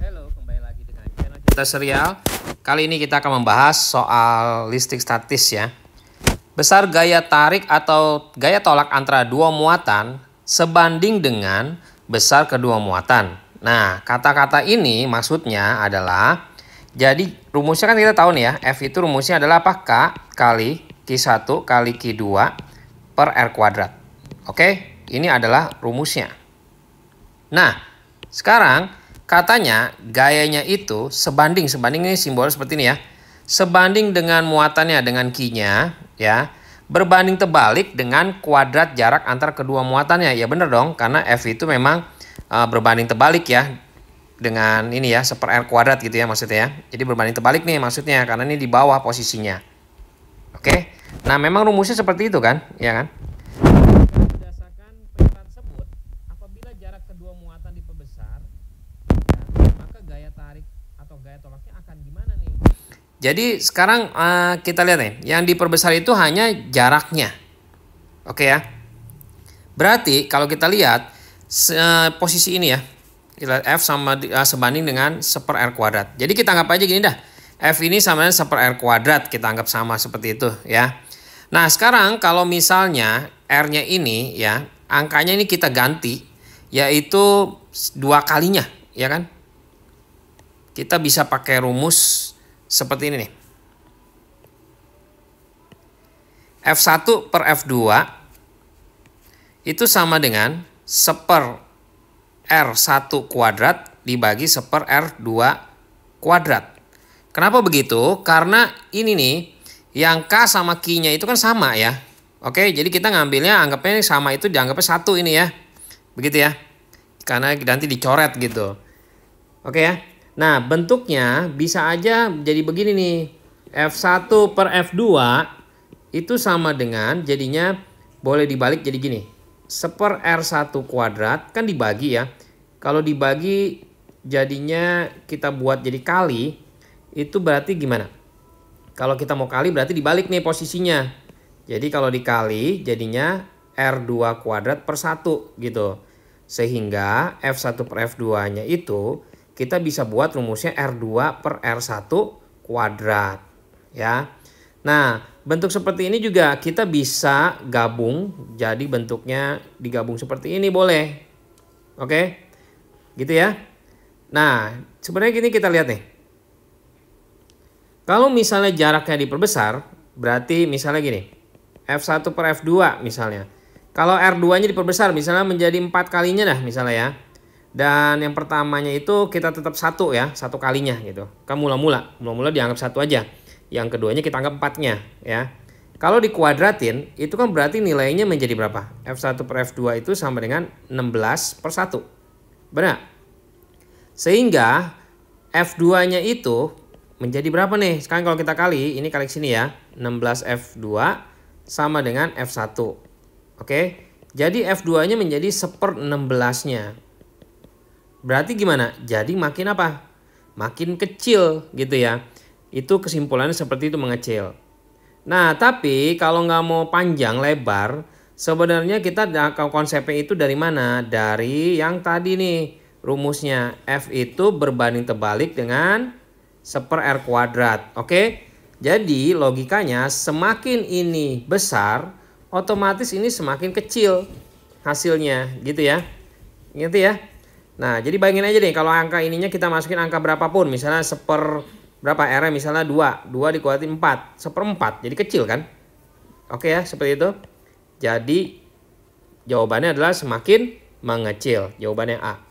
Halo, kembali lagi dengan channel cerita serial. Kali ini kita akan membahas soal listrik statis ya. Besar gaya tarik atau gaya tolak antara dua muatan sebanding dengan besar kedua muatan. Nah, kata-kata ini maksudnya adalah jadi rumusnya kan kita tahu nih ya, F itu rumusnya adalah apa? K kali Q1 kali Q2 per R kuadrat. Oke, ini adalah rumusnya. Nah, sekarang Katanya gayanya itu sebanding, sebanding ini simbol seperti ini ya. Sebanding dengan muatannya dengan kinya ya. Berbanding terbalik dengan kuadrat jarak antar kedua muatannya. Ya benar dong karena F itu memang uh, berbanding terbalik ya dengan ini ya seper R kuadrat gitu ya maksudnya ya. Jadi berbanding terbalik nih maksudnya karena ini di bawah posisinya. Oke. Nah, memang rumusnya seperti itu kan, ya kan? daya tolaknya akan gimana nih? Jadi sekarang uh, kita lihat nih, yang diperbesar itu hanya jaraknya. Oke ya. Berarti kalau kita lihat se eh, posisi ini ya, F sama uh, sebanding dengan seper R kuadrat. Jadi kita anggap aja gini dah. F ini sama dengan seper R kuadrat, kita anggap sama seperti itu ya. Nah sekarang kalau misalnya R-nya ini ya, angkanya ini kita ganti, yaitu dua kalinya, ya kan? Kita bisa pakai rumus seperti ini nih. F1 per F2 itu sama dengan seper R1 kuadrat dibagi seper R2 kuadrat. Kenapa begitu? Karena ini nih, yang K sama Q-nya itu kan sama ya. Oke, jadi kita ngambilnya anggapnya sama itu dianggapnya satu ini ya. Begitu ya. Karena nanti dicoret gitu. Oke ya. Nah, bentuknya bisa aja jadi begini nih. F1 per F2 itu sama dengan jadinya boleh dibalik jadi gini. Seper R1 kuadrat kan dibagi ya. Kalau dibagi jadinya kita buat jadi kali itu berarti gimana? Kalau kita mau kali berarti dibalik nih posisinya. Jadi kalau dikali jadinya R2 kuadrat per 1 gitu. Sehingga F1 per F2 nya itu kita bisa buat rumusnya R2 per R1 kuadrat. ya. Nah, bentuk seperti ini juga kita bisa gabung. Jadi bentuknya digabung seperti ini boleh. Oke, gitu ya. Nah, sebenarnya gini kita lihat nih. Kalau misalnya jaraknya diperbesar, berarti misalnya gini. F1 per F2 misalnya. Kalau R2-nya diperbesar, misalnya menjadi 4 kalinya dah misalnya ya. Dan yang pertamanya itu kita tetap satu ya, satu kalinya gitu. Kan mula-mula, mula-mula dianggap satu aja. Yang keduanya kita anggap empatnya ya. Kalau dikuadratin, itu kan berarti nilainya menjadi berapa? F1 per F2 itu sama dengan 16 per 1. Benar? Sehingga F2-nya itu menjadi berapa nih? Sekarang kalau kita kali, ini kali sini ya. 16 F2 sama dengan F1. Oke? Jadi F2-nya menjadi 1 per 16-nya. Berarti gimana? Jadi makin apa? Makin kecil gitu ya. Itu kesimpulannya seperti itu mengecil. Nah, tapi kalau nggak mau panjang lebar, sebenarnya kita konsepnya itu dari mana? Dari yang tadi nih rumusnya F itu berbanding terbalik dengan seper R kuadrat. Oke? Jadi logikanya semakin ini besar, otomatis ini semakin kecil hasilnya gitu ya. Gitu ya. Nah, jadi bayangin aja deh kalau angka ininya kita masukin angka berapapun, misalnya seper berapa R misalnya 2, 2 dikuatin 4, seperempat, jadi kecil kan? Oke ya, seperti itu. Jadi jawabannya adalah semakin mengecil, jawabannya A.